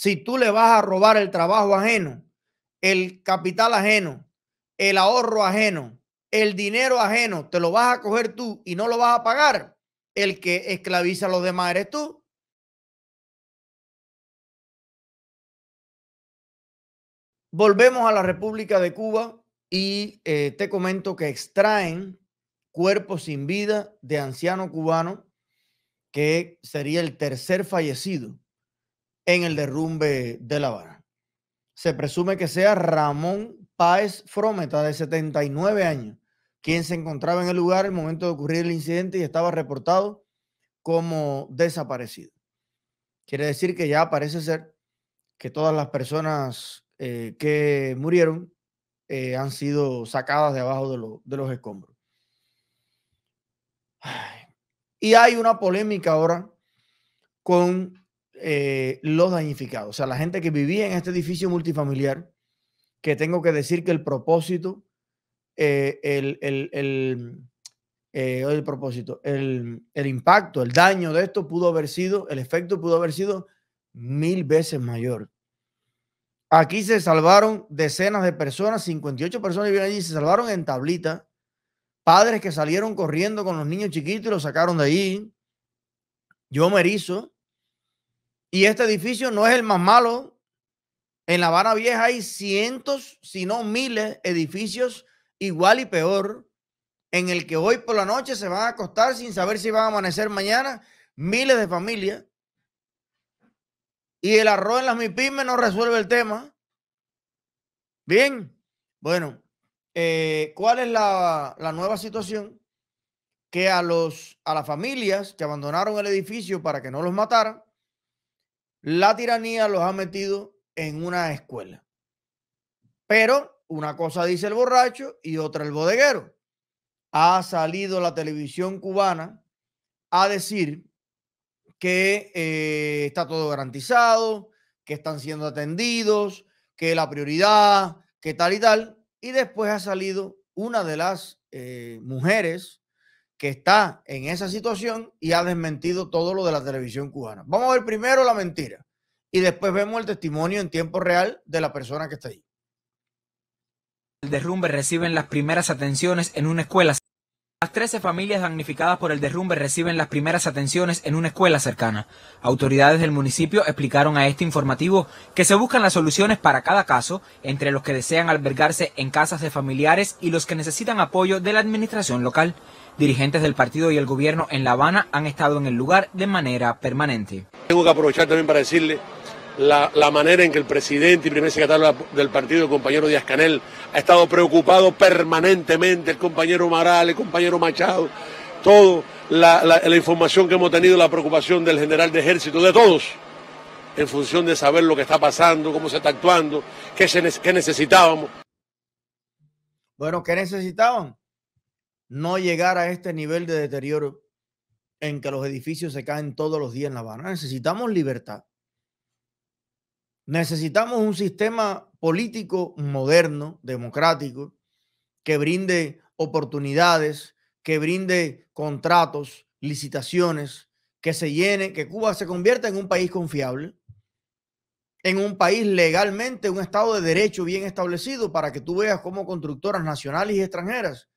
si tú le vas a robar el trabajo ajeno, el capital ajeno, el ahorro ajeno, el dinero ajeno, te lo vas a coger tú y no lo vas a pagar, el que esclaviza a los demás eres tú. Volvemos a la República de Cuba y eh, te comento que extraen cuerpos sin vida de anciano cubano, que sería el tercer fallecido en el derrumbe de La Habana. Se presume que sea Ramón Páez Frometa, de 79 años, quien se encontraba en el lugar el momento de ocurrir el incidente y estaba reportado como desaparecido. Quiere decir que ya parece ser que todas las personas eh, que murieron eh, han sido sacadas de abajo de, los escombros. Y hay una polémica ahora con eh, los dañificados, o sea, la gente que vivía en este edificio multifamiliar, que tengo que decir que el propósito, eh, el, el, el, eh, el, propósito, el, el impacto, el daño de esto pudo haber sido, el efecto pudo haber sido mil veces mayor. Aquí se salvaron decenas de personas, 58 personas vivían allí, se salvaron en tablita. Padres que salieron corriendo con los niños chiquitos y los sacaron de allí. Yo me erizo y este edificio no es el más malo. En La Habana Vieja hay cientos, si no miles, edificios igual y peor, en el que hoy por la noche se van a acostar sin saber si van a amanecer mañana miles de familias. Y el arroz en las mipymes no resuelve el tema. Bien, bueno, eh, ¿cuál es la, la nueva situación? Que a, los, a las familias que abandonaron el edificio para que no los mataran, la tiranía los ha metido en una escuela. Pero una cosa dice el borracho y otra el bodeguero. Ha salido la televisión cubana a decir que eh, está todo garantizado, que están siendo atendidos, que la prioridad, que tal y tal. Y después ha salido una de las eh, mujeres que está en esa situación y ha desmentido todo lo de la televisión cubana. Vamos a ver primero la mentira y después vemos el testimonio en tiempo real de la persona que está ahí. El derrumbe reciben las primeras atenciones en una escuela. Las 13 familias damnificadas por el derrumbe reciben las primeras atenciones en una escuela cercana. Autoridades del municipio explicaron a este informativo que se buscan las soluciones para cada caso, entre los que desean albergarse en casas de familiares y los que necesitan apoyo de la administración local. Dirigentes del partido y el gobierno en La Habana han estado en el lugar de manera permanente. Tengo que aprovechar también para decirle la, manera en que el presidente y primer secretario del partido, el compañero Díaz Canel, ha estado preocupado permanentemente, el compañero Maral, el compañero Machado, toda la, información que hemos tenido, la preocupación del general de ejército, de todos, en función de saber lo que está pasando, cómo se está actuando, qué, qué necesitábamos. Bueno, ¿qué necesitaban? No llegar a este nivel de deterioro en que los edificios se caen todos los días en La Habana. Necesitamos libertad. Necesitamos un sistema político moderno, democrático, que brinde oportunidades, que brinde contratos, licitaciones, que se llene, que Cuba se convierta en un país confiable, en un país legalmente, un Estado de derecho bien establecido para que tú veas cómo constructoras nacionales y extranjeras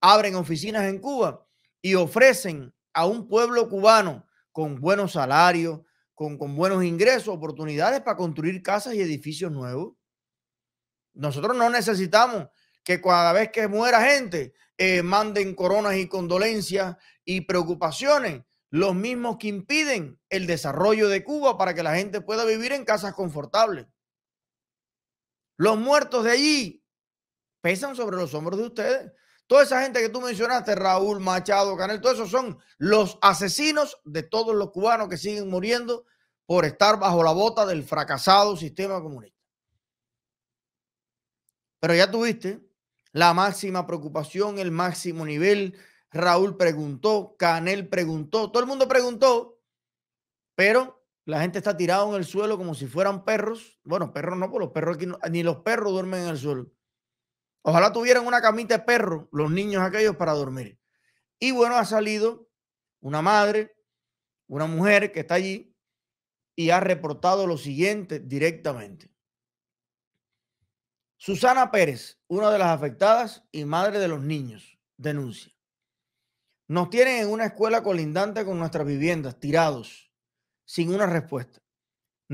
abren oficinas en Cuba y ofrecen a un pueblo cubano con buenos salarios, con, buenos ingresos, oportunidades para construir casas y edificios nuevos. Nosotros no necesitamos que cada vez que muera gente eh, manden coronas y condolencias y preocupaciones, los mismos que impiden el desarrollo de Cuba para que la gente pueda vivir en casas confortables. Los muertos de allí pesan sobre los hombros de ustedes. Toda esa gente que tú mencionaste, Raúl, Machado, Canel, todos esos son los asesinos de todos los cubanos que siguen muriendo por estar bajo la bota del fracasado sistema comunista. Pero ya tuviste la máxima preocupación, el máximo nivel. Raúl preguntó, Canel preguntó, todo el mundo preguntó, pero la gente está tirada en el suelo como si fueran perros. Bueno, perros no, por los perros aquí no, ni los perros duermen en el suelo. Ojalá tuvieran una camita de perro los niños aquellos para dormir. Y bueno, ha salido una madre, una mujer que está allí y ha reportado lo siguiente directamente. Susana Pérez, una de las afectadas y madre de los niños, denuncia. Nos tienen en una escuela colindante con nuestras viviendas, tirados, sin una respuesta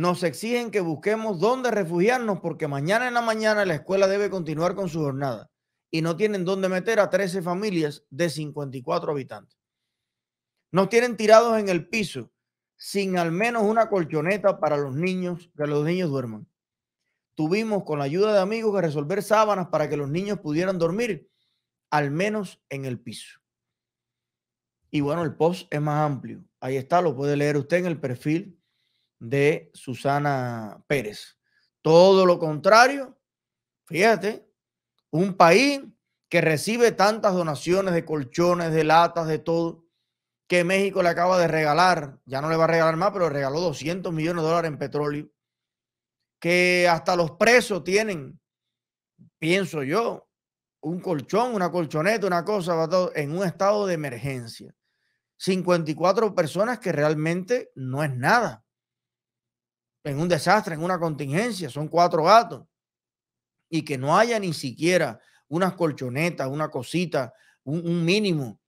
nos exigen que busquemos dónde refugiarnos porque mañana en la mañana la escuela debe continuar con su jornada y no tienen dónde meter a 13 familias de 54 habitantes. Nos tienen tirados en el piso sin al menos una colchoneta para los niños, que los niños duerman. Tuvimos con la ayuda de amigos que resolver sábanas para que los niños pudieran dormir al menos en el piso. Y bueno, el post es más amplio. Ahí está, lo puede leer usted en el perfil de Susana Pérez. Todo lo contrario, fíjate, un país que recibe tantas donaciones de colchones, de latas, de todo, que México le acaba de regalar, ya no le va a regalar más, pero le regaló 200 millones de dólares en petróleo, que hasta los presos tienen, pienso yo, un colchón, una colchoneta, una cosa, en un estado de emergencia. 54 personas que realmente no es nada en un desastre, en una contingencia, son cuatro gatos, y que no haya ni siquiera unas colchonetas, una cosita, un, mínimo.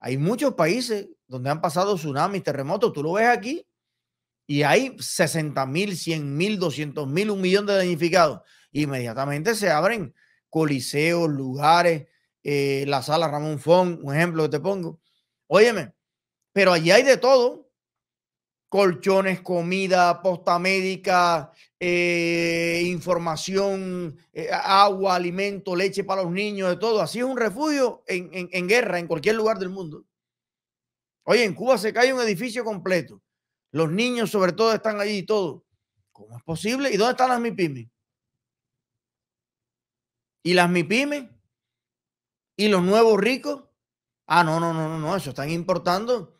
Hay muchos países donde han pasado tsunamis, terremotos, tú lo ves aquí, y hay 60 mil, 100 mil, 200 mil, un millón de damnificados. Inmediatamente se abren coliseos, lugares, eh, la sala Ramón Fon, un ejemplo que te pongo. Óyeme, pero allí hay de todo colchones, comida, posta médica, eh, información, eh, agua, alimento, leche para los niños, de todo. Así es un refugio en, guerra, en cualquier lugar del mundo. Oye, en Cuba se cae un edificio completo. Los niños sobre todo están allí y todo. ¿Cómo es posible? ¿Y dónde están las mipymes? ¿Y las mipymes? ¿Y los nuevos ricos? Ah, no, no, no, no, no, eso están importando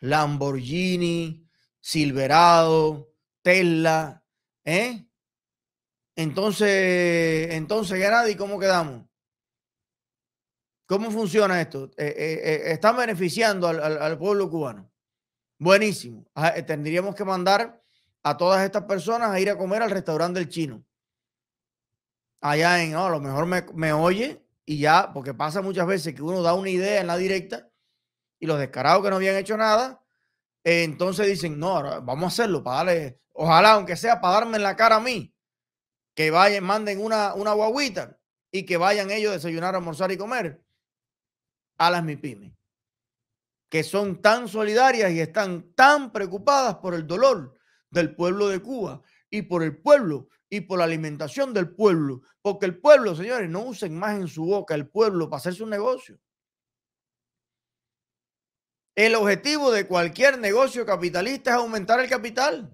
Lamborghini, Silverado, Tesla, ¿eh? Entonces, entonces, nadie ¿cómo quedamos? ¿Cómo funciona esto? Eh, eh, eh, ¿Están beneficiando al, pueblo cubano? Buenísimo. Ah, tendríamos que mandar a todas estas personas a ir a comer al restaurante del chino. Allá en, a lo mejor me, me oye y ya, porque pasa muchas veces que uno da una idea en la directa y los descarados que no habían hecho nada entonces dicen, no, vamos a hacerlo para ojalá aunque sea para darme en la cara a mí, que vayan, manden una, una guaguita y que vayan ellos a desayunar, almorzar y comer a las pime que son tan solidarias y están tan preocupadas por el dolor del pueblo de Cuba y por el pueblo y por la alimentación del pueblo, porque el pueblo, señores, no usen más en su boca el pueblo para hacer su negocio. El objetivo de cualquier negocio capitalista es aumentar el capital.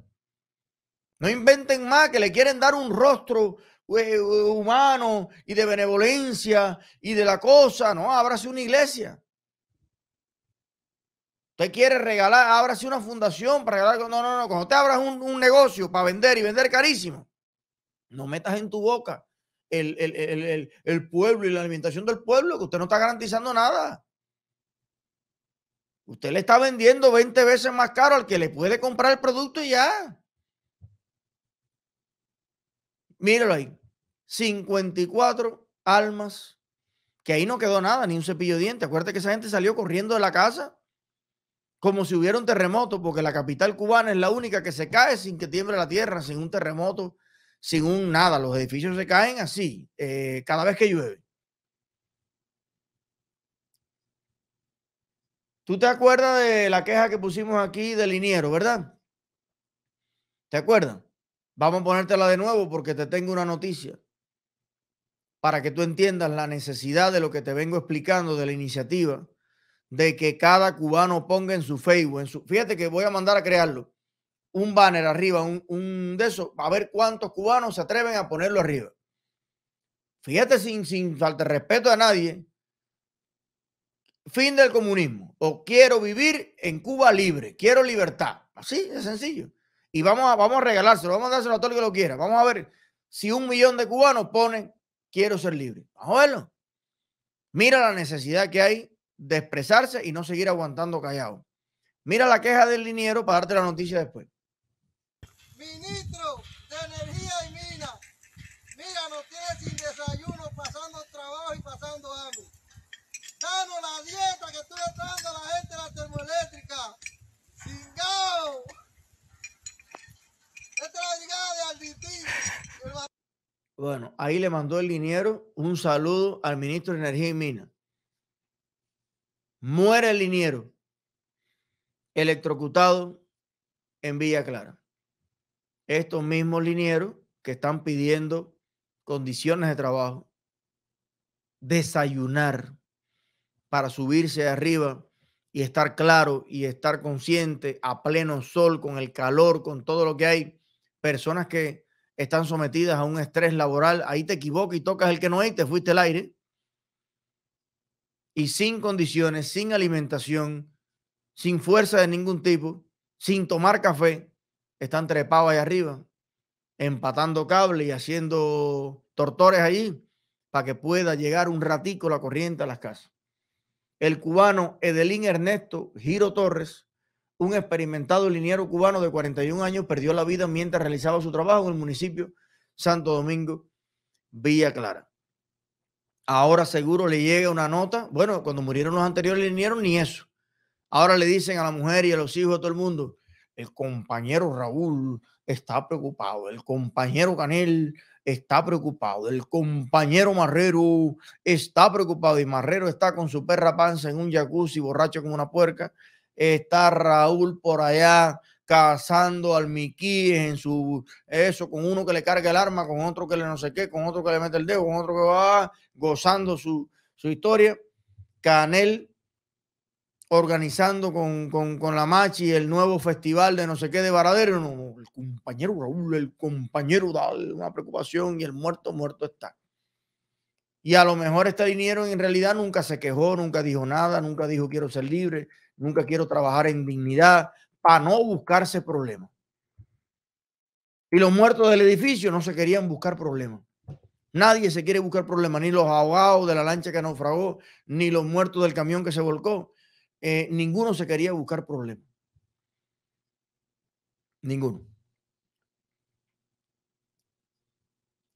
No inventen más que le quieren dar un rostro eh, eh, humano y de benevolencia y de la cosa. No, ábrase una iglesia. Usted quiere regalar, ábrase una fundación para regalar. No, no, no. Cuando usted abra un, negocio para vender y vender carísimo, no metas en tu boca el, el, pueblo y la alimentación del pueblo, que usted no está garantizando nada. Usted le está vendiendo 20 veces más caro al que le puede comprar el producto y ya. Míralo ahí. 54 almas. Que ahí no quedó nada, ni un cepillo de dientes. Acuérdate que esa gente salió corriendo de la casa como si hubiera un terremoto, porque la capital cubana es la única que se cae sin que tiemble la tierra, sin un terremoto, sin un nada. Los edificios se caen así, eh, cada vez que llueve. Tú te acuerdas de la queja que pusimos aquí de Liniero, ¿verdad? ¿Te acuerdas? Vamos a ponértela de nuevo porque te tengo una noticia para que tú entiendas la necesidad de lo que te vengo explicando de la iniciativa de que cada cubano ponga en su Facebook, en su, fíjate que voy a mandar a crearlo, un banner arriba, un, de esos, a ver cuántos cubanos se atreven a ponerlo arriba. Fíjate sin, sin falta de respeto a nadie, fin del comunismo o quiero vivir en Cuba libre, quiero libertad. Así de sencillo. Y vamos a, vamos a regalárselo, vamos a dárselo a todo el que lo quiera. Vamos a ver si un millón de cubanos pone quiero ser libre. Vamos a verlo. Mira la necesidad que hay de expresarse y no seguir aguantando callado. Mira la queja del liniero para darte la noticia después. Ministro de Energía y Minas, mira, nos tiene sin desayuno, pasando trabajo y pasando hambre que a la gente de la termoeléctrica. Esta es la llegada de Alditín. Bueno, ahí le mandó el liniero un saludo al ministro de Energía y Minas. Muere el liniero, electrocutado en Villa Clara. Estos mismos linieros que están pidiendo condiciones de trabajo, desayunar, para subirse arriba y estar claro y estar consciente a pleno sol, con el calor, con todo lo que hay. Personas que están sometidas a un estrés laboral, ahí te equivocas y tocas el que no hay, te fuiste al aire. Y sin condiciones, sin alimentación, sin fuerza de ningún tipo, sin tomar café, están trepados ahí arriba, empatando cable y haciendo tortores ahí, para que pueda llegar un ratico la corriente a las casas el cubano Edelín Ernesto Giro Torres, un experimentado liniero cubano de 41 años, perdió la vida mientras realizaba su trabajo en el municipio Santo Domingo, Villa Clara. Ahora seguro le llega una nota. Bueno, cuando murieron los anteriores linieros, ni eso. Ahora le dicen a la mujer y a los hijos de todo el mundo, el compañero Raúl está preocupado, el compañero Canel está preocupado, el compañero Marrero está preocupado y Marrero está con su perra panza en un jacuzzi borracho como una puerca, está Raúl por allá cazando al miquí en su eso, con uno que le carga el arma, con otro que le no sé qué, con otro que le mete el dedo, con otro que va gozando su, su historia. Canel organizando con, con, con, la Machi el nuevo festival de no sé qué de Varadero. el compañero Raúl, el compañero da una preocupación y el muerto, muerto está. Y a lo mejor este dinero en realidad nunca se quejó, nunca dijo nada, nunca dijo quiero ser libre, nunca quiero trabajar en dignidad, para no buscarse problemas. Y los muertos del edificio no se querían buscar problemas. Nadie se quiere buscar problemas, ni los ahogados de la lancha que naufragó, ni los muertos del camión que se volcó eh, ninguno se quería buscar problemas. Ninguno.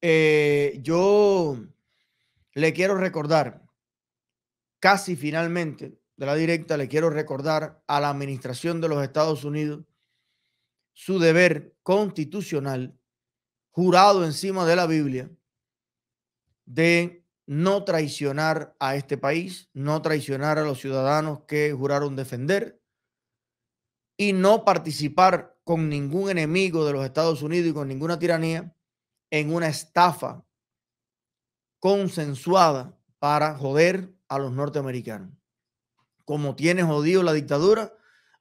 Eh, yo le quiero recordar, casi finalmente de la directa, le quiero recordar a la administración de los Estados Unidos su deber constitucional, jurado encima de la Biblia, de no traicionar a este país, no traicionar a los ciudadanos que juraron defender y no participar con ningún enemigo de los Estados Unidos y con ninguna tiranía en una estafa consensuada para joder a los norteamericanos. Como tiene jodido la dictadura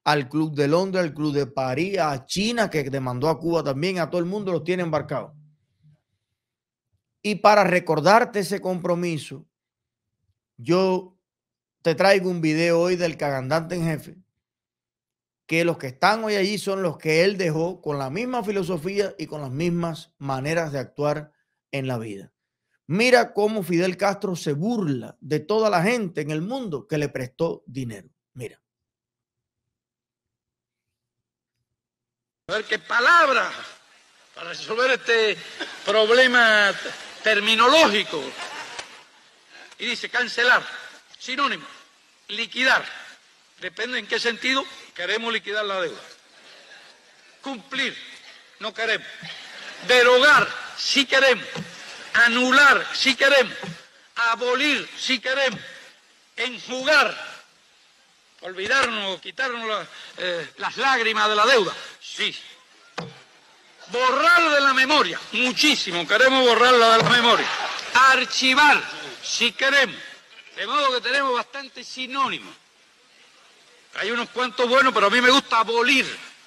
al Club de Londres, al Club de París, a China, que demandó a Cuba también, a todo el mundo los tiene embarcados. Y para recordarte ese compromiso, yo te traigo un video hoy del cagandante en jefe, que los que están hoy allí son los que él dejó con la misma filosofía y con las mismas maneras de actuar en la vida. Mira cómo Fidel Castro se burla de toda la gente en el mundo que le prestó dinero. Mira. A ver qué palabra para resolver este problema terminológico. Y dice cancelar, sinónimo, liquidar. Depende en qué sentido queremos liquidar la deuda. Cumplir, no queremos. Derogar, si queremos. Anular, si queremos. Abolir, si queremos. Enjugar, olvidarnos, quitarnos eh, las lágrimas de la deuda, sí borrar de la memoria, muchísimo, queremos borrarla de la memoria, archivar, si queremos, de modo que tenemos bastantes sinónimos. Hay unos cuantos buenos, pero a mí me gusta abolir,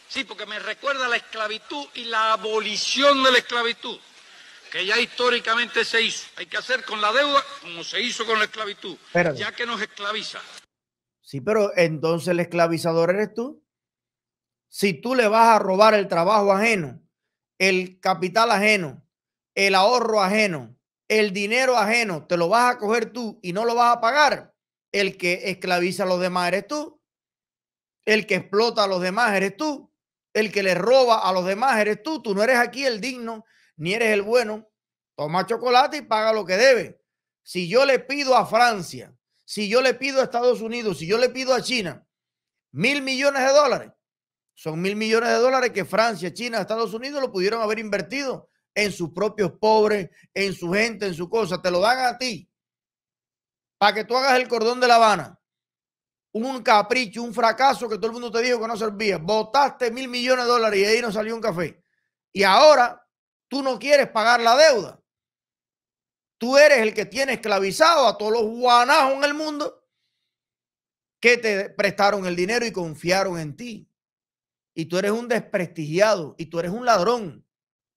sí, porque me recuerda la esclavitud y la abolición de la esclavitud, que ya históricamente se hizo. Hay que hacer con la deuda como se hizo con la esclavitud, ya que nos esclaviza. Sí, pero entonces el esclavizador eres tú. Si tú le vas a robar el trabajo ajeno, el capital ajeno, el ahorro ajeno, el dinero ajeno, te lo vas a coger tú y no lo vas a pagar. El que esclaviza a los demás eres tú. El que explota a los demás eres tú. El que le roba a los demás eres tú. Tú no eres aquí el digno, ni eres el bueno. Toma chocolate y paga lo que debe. Si yo le pido a Francia, si yo le pido a Estados Unidos, si yo le pido a China mil millones de dólares, son mil millones de dólares que Francia, China, Estados Unidos lo pudieron haber invertido en sus propios pobres, en su gente, en su cosa. Te lo dan a ti para que tú hagas el cordón de La Habana. Un capricho, un fracaso que todo el mundo te dijo que no servía. Botaste mil millones de dólares y ahí no salió un café. Y ahora tú no quieres pagar la deuda. Tú eres el que tiene esclavizado a todos los guanajos en el mundo que te prestaron el dinero y confiaron en ti y tú eres un desprestigiado y tú eres un ladrón.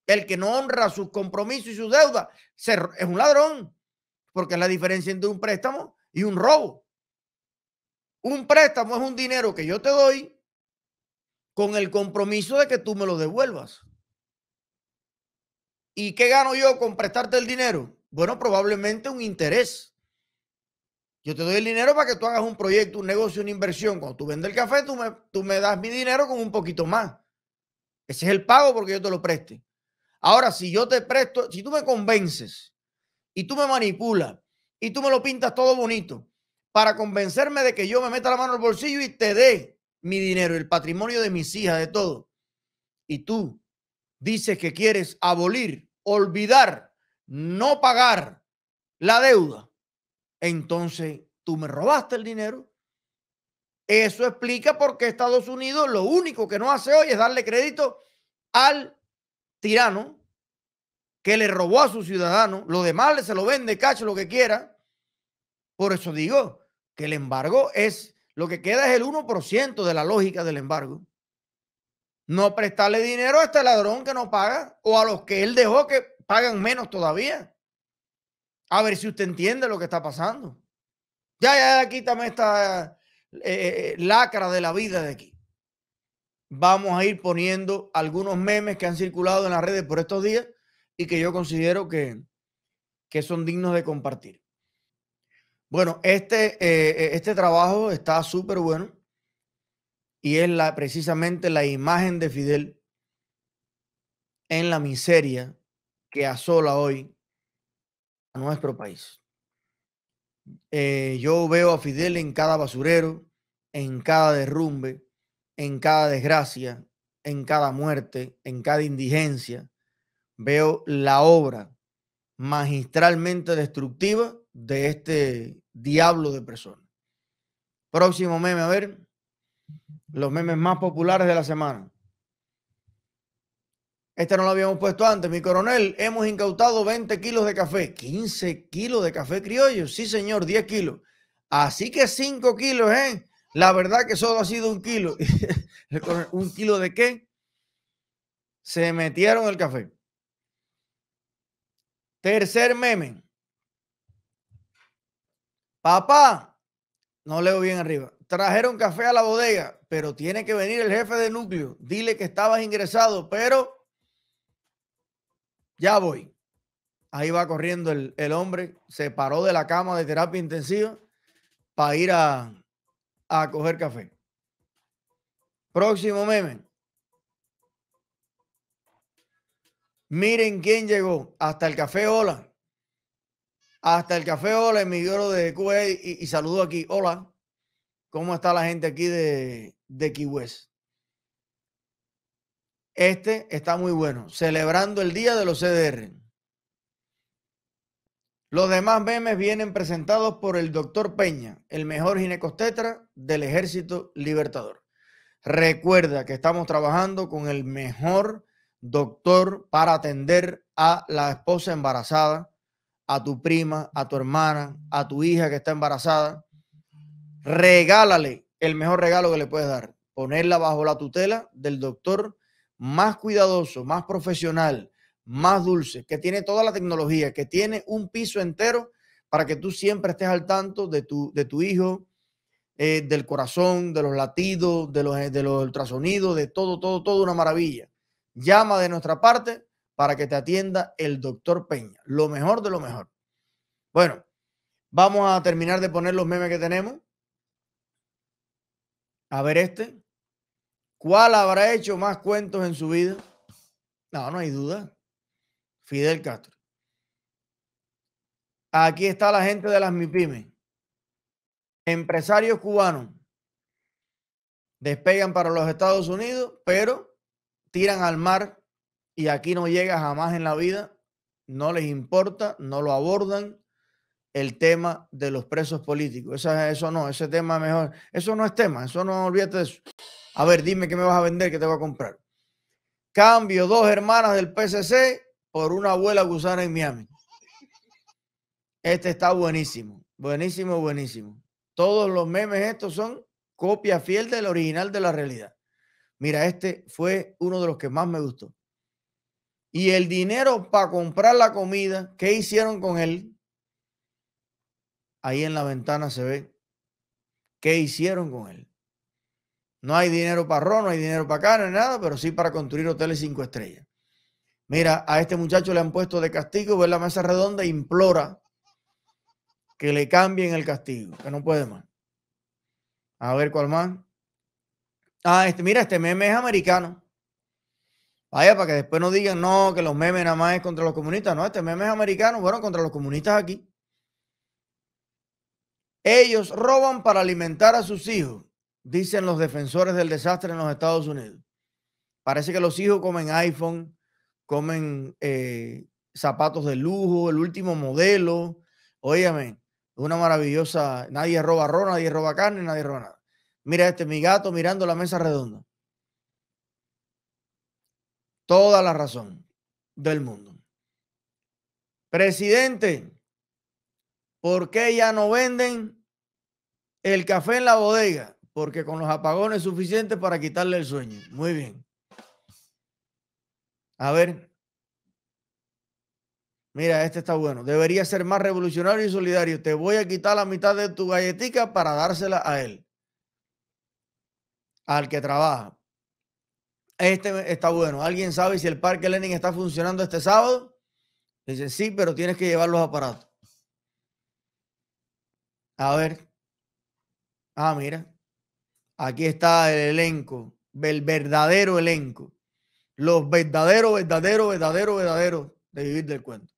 El que no honra sus compromisos y sus deudas es un ladrón, porque es la diferencia entre un préstamo y un robo. Un préstamo es un dinero que yo te doy con el compromiso de que tú me lo devuelvas. ¿Y qué gano yo con prestarte el dinero? Bueno, probablemente un interés. Yo te doy el dinero para que tú hagas un proyecto, un negocio, una inversión. Cuando tú vendes el café, tú me, das mi dinero con un poquito más. Ese es el pago porque yo te lo preste. Ahora, si yo te presto, si tú me convences y tú me manipulas y tú me lo pintas todo bonito para convencerme de que yo me meta la mano al bolsillo y te dé mi dinero, el patrimonio de mis hijas, de todo, y tú dices que quieres abolir, olvidar, no pagar la deuda, entonces, tú me robaste el dinero. Eso explica por qué Estados Unidos lo único que no hace hoy es darle crédito al tirano que le robó a su ciudadano. Lo demás le se lo vende, cacho, lo que quiera. Por eso digo que el embargo es, lo que queda es el 1% de la lógica del embargo. No prestarle dinero a este ladrón que no paga o a los que él dejó que pagan menos todavía. A ver si usted entiende lo que está pasando. Ya, ya, quítame esta eh, eh, eh, lacra de la vida de aquí. Vamos a ir poniendo algunos memes que han circulado en las redes por estos días y que yo considero que, que son dignos de compartir. Bueno, este, este trabajo está súper bueno y es la, precisamente la imagen de Fidel en la miseria que asola hoy nuestro país. Eh, yo veo a Fidel en cada basurero, en cada derrumbe, en cada desgracia, en cada muerte, en cada indigencia. Veo la obra magistralmente destructiva de este diablo de persona. Próximo meme, a ver, los memes más populares de la semana. Este no lo habíamos puesto antes, mi coronel. Hemos incautado 20 kilos de café. 15 kilos de café criollo. Sí, señor, 10 kilos. Así que 5 kilos, ¿eh? La verdad que solo ha sido un kilo. ¿Un kilo de qué? Se metieron el café. Tercer meme. Papá, no leo bien arriba. Trajeron café a la bodega, pero tiene que venir el jefe de núcleo. Dile que estabas ingresado, pero ya voy. Ahí va corriendo el, hombre, se paró de la cama de terapia intensiva para ir a, coger café. Próximo meme. Miren quién llegó. Hasta el café, hola. Hasta el café, hola, emigró de QA y, saludo aquí. Hola. ¿Cómo está la gente aquí de, de este está muy bueno, celebrando el Día de los CDR. Los demás memes vienen presentados por el doctor Peña, el mejor ginecostetra del Ejército Libertador. Recuerda que estamos trabajando con el mejor doctor para atender a la esposa embarazada, a tu prima, a tu hermana, a tu hija que está embarazada. Regálale el mejor regalo que le puedes dar, ponerla bajo la tutela del doctor más cuidadoso, más profesional, más dulce, que tiene toda la tecnología, que tiene un piso entero para que tú siempre estés al tanto de tu, de tu hijo, eh, del corazón, de los latidos, de los, eh, de los ultrasonidos, de todo, todo, todo una maravilla. Llama de nuestra parte para que te atienda el doctor Peña, lo mejor de lo mejor. Bueno, vamos a terminar de poner los memes que tenemos. A ver este. ¿Cuál habrá hecho más cuentos en su vida? No, no hay duda. Fidel Castro. Aquí está la gente de las mipymes, Empresarios cubanos despegan para los Estados Unidos, pero tiran al mar y aquí no llega jamás en la vida. No les importa, no lo abordan el tema de los presos políticos. Eso, no, ese tema mejor. Eso no es tema, eso no olvídate de eso. A ver, dime qué me vas a vender, qué te voy a comprar. Cambio dos hermanas del PCC por una abuela gusana en Miami. Este está buenísimo, buenísimo, buenísimo. Todos los memes estos son copia fiel del original de la realidad. Mira, este fue uno de los que más me gustó. Y el dinero para comprar la comida, ¿qué hicieron con él? Ahí en la ventana se ve. ¿Qué hicieron con él? No hay dinero para ron, no hay dinero para carne, nada, pero sí para construir hoteles cinco estrellas. Mira, a este muchacho le han puesto de castigo, ve la mesa redonda e implora que le cambien el castigo, que no puede más. A ver cuál más. Ah, este, mira, este meme es americano. Vaya, para que después no digan, no, que los memes nada más es contra los comunistas. No, este meme es americano, bueno, contra los comunistas aquí. Ellos roban para alimentar a sus hijos dicen los defensores del desastre en los Estados Unidos. Parece que los hijos comen iPhone, comen eh, zapatos de lujo, el último modelo. Óyame, una maravillosa. Nadie roba ron, nadie roba carne, nadie roba nada. Mira este, mi gato mirando la mesa redonda. Toda la razón del mundo. Presidente, ¿por qué ya no venden el café en la bodega? porque con los apagones suficientes para quitarle el sueño. Muy bien. A ver. Mira, este está bueno. Debería ser más revolucionario y solidario. Te voy a quitar la mitad de tu galletica para dársela a él. Al que trabaja. Este está bueno. ¿Alguien sabe si el Parque Lenin está funcionando este sábado? Dice sí, pero tienes que llevar los aparatos. A ver. Ah, mira. Aquí está el elenco, el verdadero elenco. Los verdaderos, verdaderos, verdaderos, verdaderos de vivir del cuento.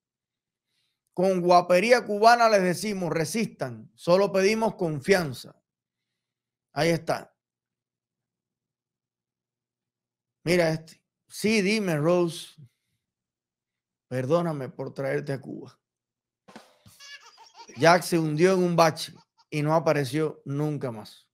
Con guapería cubana les decimos, resistan, solo pedimos confianza. Ahí está. Mira este. Sí, dime, Rose. Perdóname por traerte a Cuba. Jack se hundió en un bache y no apareció nunca más.